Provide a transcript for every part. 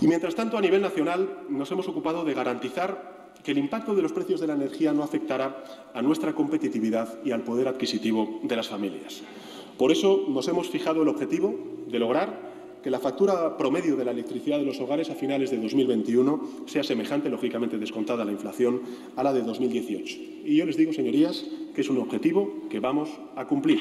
Y mientras tanto, a nivel nacional, nos hemos ocupado de garantizar que el impacto de los precios de la energía no afectará a nuestra competitividad y al poder adquisitivo de las familias. Por eso nos hemos fijado el objetivo de lograr que la factura promedio de la electricidad de los hogares a finales de 2021 sea semejante, lógicamente descontada la inflación, a la de 2018. Y yo les digo, señorías, que es un objetivo que vamos a cumplir.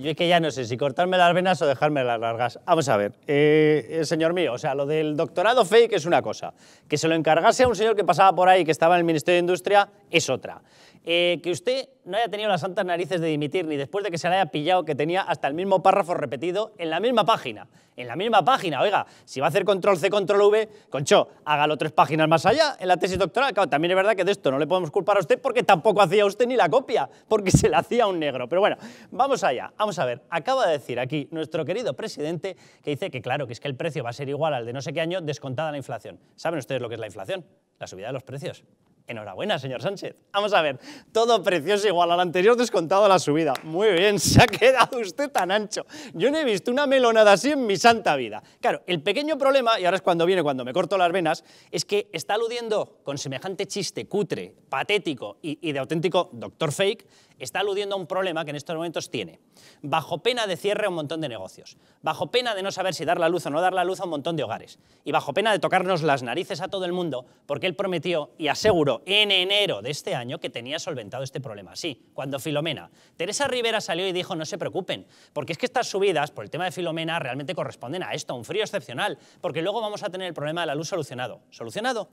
Yo es que ya no sé si cortarme las venas o dejarme las largas. Vamos a ver, eh, eh, señor mío, o sea, lo del doctorado fake es una cosa. Que se lo encargase a un señor que pasaba por ahí, que estaba en el Ministerio de Industria, es otra. Eh, que usted no haya tenido las santas narices de dimitir ni después de que se le haya pillado que tenía hasta el mismo párrafo repetido en la misma página. En la misma página, oiga, si va a hacer control C, control V, concho, hágalo tres páginas más allá en la tesis doctoral. Claro, también es verdad que de esto no le podemos culpar a usted porque tampoco hacía usted ni la copia, porque se la hacía un negro. Pero bueno, vamos allá, vamos a ver. Acaba de decir aquí nuestro querido presidente que dice que claro, que es que el precio va a ser igual al de no sé qué año descontada la inflación. ¿Saben ustedes lo que es la inflación? La subida de los precios. Enhorabuena, señor Sánchez. Vamos a ver, todo precioso igual al anterior descontado la subida. Muy bien, se ha quedado usted tan ancho. Yo no he visto una melonada así en mi santa vida. Claro, el pequeño problema, y ahora es cuando viene, cuando me corto las venas, es que está aludiendo con semejante chiste cutre, patético y, y de auténtico doctor fake está aludiendo a un problema que en estos momentos tiene, bajo pena de cierre a un montón de negocios, bajo pena de no saber si dar la luz o no dar la luz a un montón de hogares, y bajo pena de tocarnos las narices a todo el mundo, porque él prometió y aseguró en enero de este año que tenía solventado este problema. Sí, cuando Filomena. Teresa Rivera salió y dijo, no se preocupen, porque es que estas subidas, por el tema de Filomena, realmente corresponden a esto, a un frío excepcional, porque luego vamos a tener el problema de la luz solucionado. ¿Solucionado?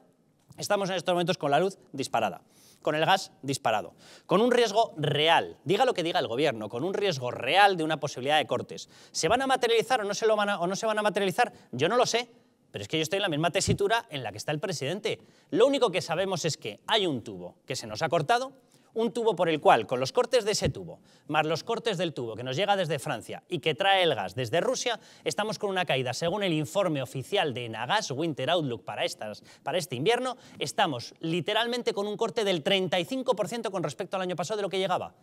Estamos en estos momentos con la luz disparada, con el gas disparado, con un riesgo real, diga lo que diga el gobierno, con un riesgo real de una posibilidad de cortes. ¿Se van a materializar o no se, lo van, o no se van a materializar? Yo no lo sé, pero es que yo estoy en la misma tesitura en la que está el presidente. Lo único que sabemos es que hay un tubo que se nos ha cortado un tubo por el cual, con los cortes de ese tubo, más los cortes del tubo que nos llega desde Francia y que trae el gas desde Rusia, estamos con una caída, según el informe oficial de Nagas Winter Outlook para, estas, para este invierno, estamos literalmente con un corte del 35% con respecto al año pasado de lo que llegaba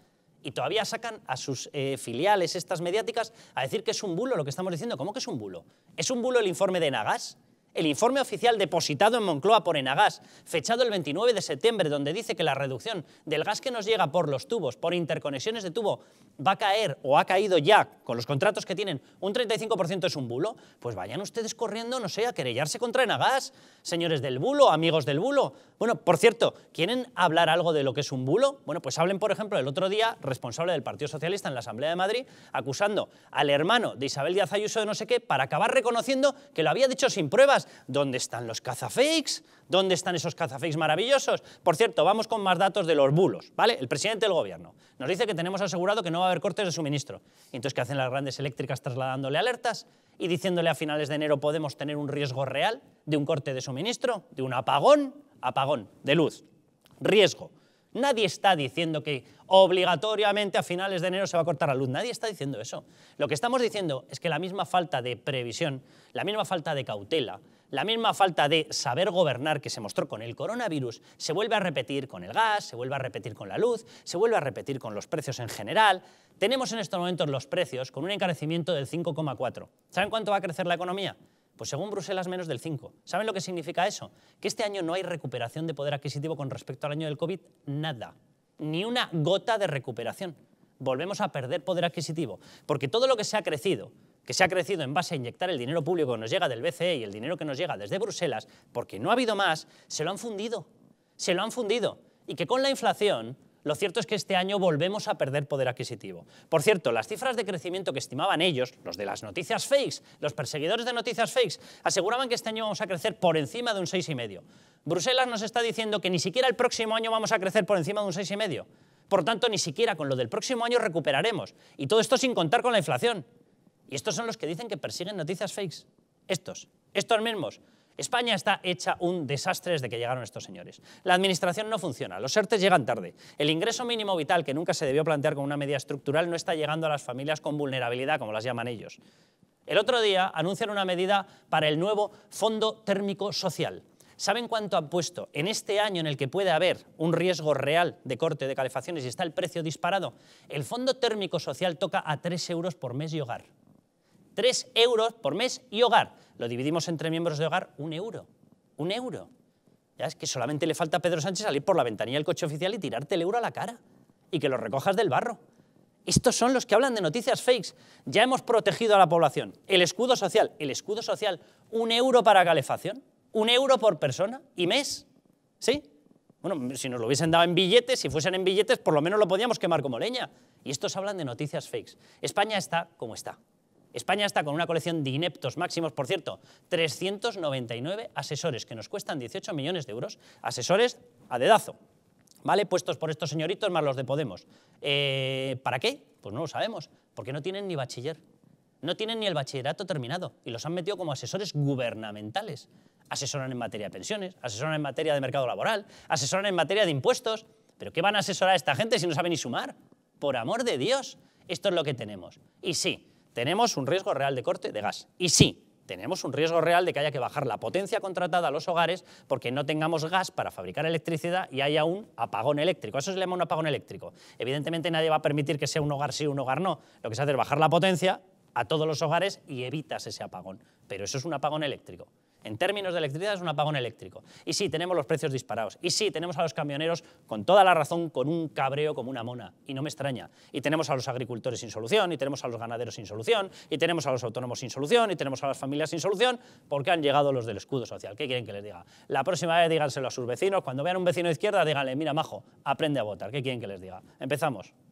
y todavía sacan a sus eh, filiales, estas mediáticas, a decir que es un bulo lo que estamos diciendo. ¿Cómo que es un bulo? ¿Es un bulo el informe de Nagas? el informe oficial depositado en Moncloa por Enagás fechado el 29 de septiembre, donde dice que la reducción del gas que nos llega por los tubos, por interconexiones de tubo, va a caer o ha caído ya con los contratos que tienen un 35% es un bulo, pues vayan ustedes corriendo, no sé, a querellarse contra Enagás señores del bulo, amigos del bulo. Bueno, por cierto, ¿quieren hablar algo de lo que es un bulo? Bueno, pues hablen, por ejemplo, el otro día, responsable del Partido Socialista en la Asamblea de Madrid, acusando al hermano de Isabel Díaz Ayuso de no sé qué, para acabar reconociendo que lo había dicho sin pruebas ¿dónde están los cazafakes? ¿Dónde están esos cazafakes maravillosos? Por cierto, vamos con más datos de los bulos, ¿vale? El presidente del gobierno nos dice que tenemos asegurado que no va a haber cortes de suministro. Entonces, ¿qué hacen las grandes eléctricas trasladándole alertas y diciéndole a finales de enero podemos tener un riesgo real de un corte de suministro, de un apagón, apagón de luz? Riesgo. Nadie está diciendo que obligatoriamente a finales de enero se va a cortar la luz. Nadie está diciendo eso. Lo que estamos diciendo es que la misma falta de previsión, la misma falta de cautela, la misma falta de saber gobernar que se mostró con el coronavirus se vuelve a repetir con el gas, se vuelve a repetir con la luz, se vuelve a repetir con los precios en general. Tenemos en estos momentos los precios con un encarecimiento del 5,4. ¿Saben cuánto va a crecer la economía? Pues según Bruselas menos del 5. ¿Saben lo que significa eso? Que este año no hay recuperación de poder adquisitivo con respecto al año del COVID, nada. Ni una gota de recuperación volvemos a perder poder adquisitivo, porque todo lo que se ha crecido que se ha crecido en base a inyectar el dinero público que nos llega del BCE y el dinero que nos llega desde Bruselas, porque no ha habido más, se lo han fundido. Se lo han fundido. Y que con la inflación, lo cierto es que este año volvemos a perder poder adquisitivo. Por cierto, las cifras de crecimiento que estimaban ellos, los de las noticias fakes, los perseguidores de noticias fakes, aseguraban que este año vamos a crecer por encima de un 6,5. Bruselas nos está diciendo que ni siquiera el próximo año vamos a crecer por encima de un 6,5. Por tanto, ni siquiera con lo del próximo año recuperaremos. Y todo esto sin contar con la inflación. Y estos son los que dicen que persiguen noticias fakes. Estos, estos mismos. España está hecha un desastre desde que llegaron estos señores. La administración no funciona, los ERTES llegan tarde, el ingreso mínimo vital, que nunca se debió plantear con una medida estructural, no está llegando a las familias con vulnerabilidad, como las llaman ellos. El otro día anuncian una medida para el nuevo Fondo Térmico Social. ¿Saben cuánto han puesto en este año en el que puede haber un riesgo real de corte de calefacciones y está el precio disparado? El Fondo Térmico Social toca a 3 euros por mes y hogar. Tres euros por mes y hogar. Lo dividimos entre miembros de hogar, un euro. Un euro. Ya es que solamente le falta a Pedro Sánchez salir por la ventanilla del coche oficial y tirarte el euro a la cara. Y que lo recojas del barro. Estos son los que hablan de noticias fakes. Ya hemos protegido a la población. El escudo social. El escudo social. Un euro para calefacción. Un euro por persona y mes. ¿Sí? Bueno, si nos lo hubiesen dado en billetes, si fuesen en billetes, por lo menos lo podíamos quemar como leña. Y estos hablan de noticias fakes. España está como está. España está con una colección de ineptos máximos, por cierto, 399 asesores que nos cuestan 18 millones de euros, asesores a dedazo, ¿vale? Puestos por estos señoritos más los de Podemos. Eh, ¿Para qué? Pues no lo sabemos, porque no tienen ni bachiller, no tienen ni el bachillerato terminado y los han metido como asesores gubernamentales. Asesoran en materia de pensiones, asesoran en materia de mercado laboral, asesoran en materia de impuestos. ¿Pero qué van a asesorar a esta gente si no saben ni sumar? Por amor de Dios, esto es lo que tenemos. Y sí, tenemos un riesgo real de corte de gas. Y sí, tenemos un riesgo real de que haya que bajar la potencia contratada a los hogares porque no tengamos gas para fabricar electricidad y haya un apagón eléctrico. Eso se llama un apagón eléctrico. Evidentemente nadie va a permitir que sea un hogar sí, un hogar no. Lo que se hace es bajar la potencia a todos los hogares y evitas ese apagón. Pero eso es un apagón eléctrico. En términos de electricidad es un apagón eléctrico. Y sí, tenemos los precios disparados. Y sí, tenemos a los camioneros con toda la razón, con un cabreo como una mona. Y no me extraña. Y tenemos a los agricultores sin solución, y tenemos a los ganaderos sin solución, y tenemos a los autónomos sin solución, y tenemos a las familias sin solución, porque han llegado los del escudo social. ¿Qué quieren que les diga? La próxima vez díganselo a sus vecinos. Cuando vean un vecino de izquierda, díganle, mira, majo, aprende a votar. ¿Qué quieren que les diga? Empezamos.